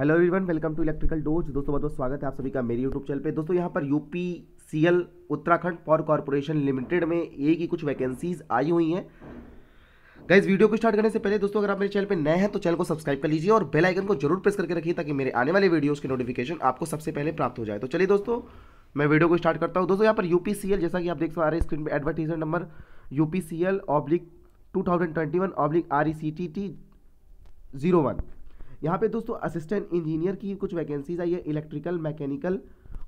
hello everyone welcome to electrical dose दोस्तों बहुत बहुत स्वागत है आप सभी का मेरे यूट्यूब चैनल पे दोस्तों यहाँ पर UP CL Uttarakhand power corporation limited में एक ही कुछ वैकेंसीज आई हुई हैं गाइज वीडियो को स्टार्ट करने से पहले दोस्तों अगर आप मेरे चैनल पे नए हैं तो चैनल को सब्सक्राइब कर लीजिए और बेल आइकन को जरूर प्रेस करके रखिए ताकि मेरे आने वाले वीडियोज़ के नोटिफिकेशन आपको सबसे पहले प्राप्त हो जाए तो चलिए दोस्तों मैं वीडियो को स्टार्ट करता हूँ दोस्तों यहाँ पर यू जैसा कि आप देख पा रहे हैं स्क्रीन पर advertisement number U P C L oblique two thousand twenty one oblique R E C T T zero one यहाँ पे दोस्तों असिस्टेंट इंजीनियर की कुछ वैकेंसीज आई है इलेक्ट्रिकल मैकेनिकल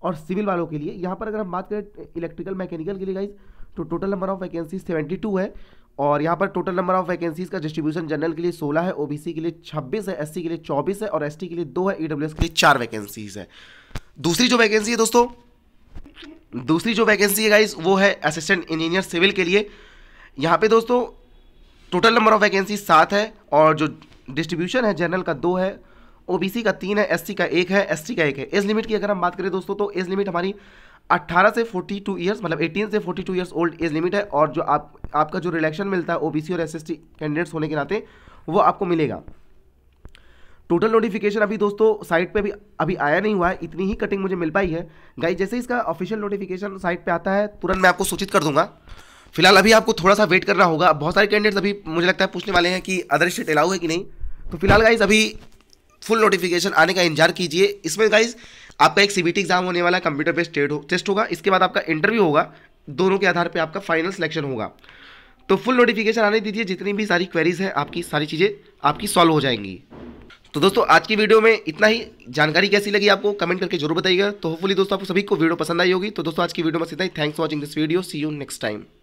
और सिविल वालों के लिए यहाँ पर अगर हम बात करें इलेक्ट्रिकल मैकेनिकल के लिए गाइज तो total number of vacancies seventy two है और यहाँ पर टोटल नंबर ऑफ वैकेंसीज का डिस्ट्रीब्यूशन जनरल के लिए 16 है ओबीसी के लिए 26 है एससी के लिए 24 है और एसटी के लिए दो है ईडब्ल्यूएस e के लिए चार वैकेंसीज है दूसरी जो वैकेंसी है दोस्तों दूसरी जो वैकेंसी है गाइज वो है असिस्टेंट इंजीनियर सिविल के लिए यहाँ पे दोस्तों टोटल नंबर ऑफ वैकेंसी सात है और जो डिस्ट्रीब्यूशन है जनरल का दो है ओबीसी का तीन है एससी का एक है एसटी का एक है एज लिमिट की अगर हम बात करें दोस्तों तो एज लिमिट हमारी 18 से 42 ईयर्स मतलब 18 से 42 ईयर्स ओल्ड एज लिमिट है और जो आप आपका जो रिलेक्शन मिलता है ओबीसी और एसएसटी कैंडिडेट्स होने के नाते वो आपको मिलेगा टोटल नोटिफिकेशन अभी दोस्तों साइट पे अभी अभी आया नहीं हुआ है इतनी ही कटिंग मुझे मिल पाई है गाई जैसे इसका ऑफिशियल नोटिफिकेशन साइट पर आता है तुरंत मैं आपको सूचित कर दूंगा फिलहाल अभी आपको थोड़ा सा वेट करना होगा बहुत सारे कैंडिडेट्स अभी मुझे लगता है पूछने वाले हैं कि अदर स्टेट अलाउ है कि नहीं तो फिलहाल गाइज अभी फुल नोटिफिकेशन आने का इंतजार कीजिए इसमें गाइज आपका एक सीबीटी एग्जाम होने वाला कंप्यूटर बेस्ड टेट हो टेस्ट होगा इसके बाद आपका इंटरव्यू होगा दोनों के आधार पर आपका फाइनल सिलेक्शन होगा तो फुल नोटिफिकेशन आने दीजिए जितनी भी सारी क्वेरीज हैं आपकी सारी चीज़ें आपकी सॉल्व हो जाएंगी तो दोस्तों आज की वीडियो में इतना ही जानकारी कैसी लगी आपको कमेंट करके जरूर बताइएगा तो होपफुली दोस्तों आपको सभी को वीडियो पसंद आई होगी तो दोस्तों आज की वीडियो में इतना ही thanks for watching this video see you next time